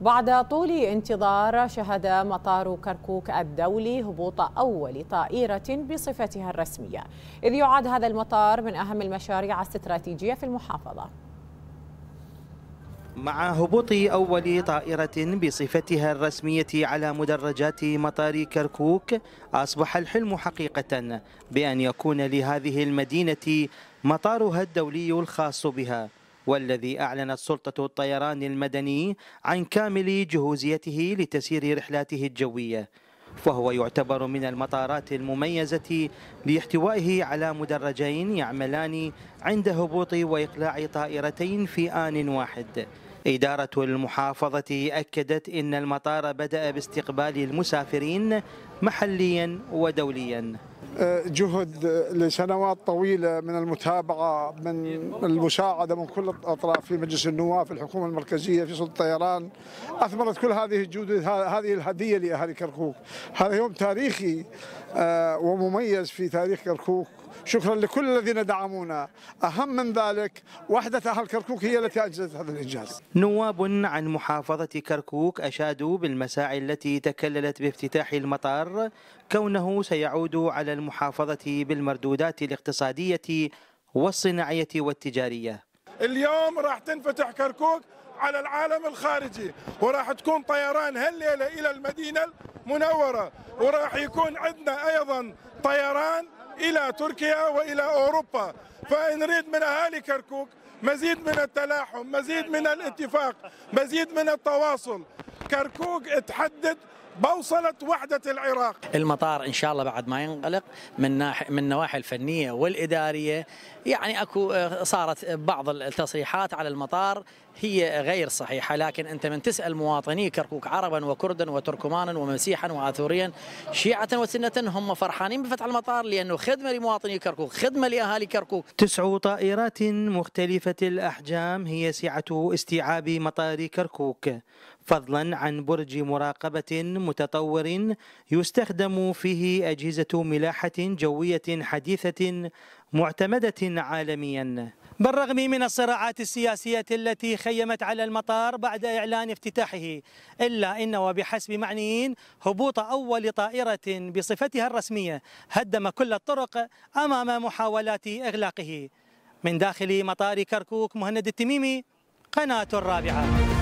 بعد طول انتظار شهد مطار كركوك الدولي هبوط أول طائرة بصفتها الرسمية إذ يعد هذا المطار من أهم المشاريع الاستراتيجية في المحافظة مع هبوط أول طائرة بصفتها الرسمية على مدرجات مطار كركوك أصبح الحلم حقيقة بأن يكون لهذه المدينة مطارها الدولي الخاص بها والذي أعلنت سلطة الطيران المدني عن كامل جهوزيته لتسيير رحلاته الجوية وهو يعتبر من المطارات المميزة لاحتوائه على مدرجين يعملان عند هبوط وإقلاع طائرتين في آن واحد إدارة المحافظة أكدت إن المطار بدأ باستقبال المسافرين محليا ودوليا جهد لسنوات طويلة من المتابعة من المساعدة من كل الأطراف في مجلس النواب في الحكومة المركزية في سلطة الطيران أثمرت كل هذه الجهود هذه الهدية لأهل كركوك هذا يوم تاريخي آه، ومميز في تاريخ كركوك شكرا لكل الذين دعمونا أهم من ذلك وحدة أهل كركوك هي التي أنجزت هذا الإنجاز نواب عن محافظة كركوك أشادوا بالمساعي التي تكللت بافتتاح المطار كونه سيعود على المحافظة بالمردودات الاقتصادية والصناعية والتجارية اليوم راح تنفتح كركوك على العالم الخارجي وراح تكون طيران هالليلة إلى المدينة منوره وراح يكون عندنا ايضا طيران الى تركيا والى اوروبا فنريد من اهالي كركوك مزيد من التلاحم مزيد من الاتفاق مزيد من التواصل كركوك تحدد بوصلة وحدة العراق المطار إن شاء الله بعد ما ينغلق من ناح... من النواحي الفنية والإدارية يعني أكو آه، صارت بعض التصريحات على المطار هي غير صحيحة لكن أنت من تسأل مواطني كركوك عربا وكردا وتركمانا ومسيحا وآثوريا شيعة وسنة هم فرحانين بفتح المطار لأنه خدمة لمواطني كركوك خدمة لأهالي كركوك تسع طائرات مختلفة الأحجام هي سعة استيعاب مطار كركوك فضلا عن برج مراقبة متطور يستخدم فيه أجهزة ملاحة جوية حديثة معتمدة عالميا بالرغم من الصراعات السياسية التي خيمت على المطار بعد إعلان افتتاحه إلا إن وبحسب معنيين هبوط أول طائرة بصفتها الرسمية هدم كل الطرق أمام محاولات إغلاقه من داخل مطار كركوك مهند التميمي قناة الرابعة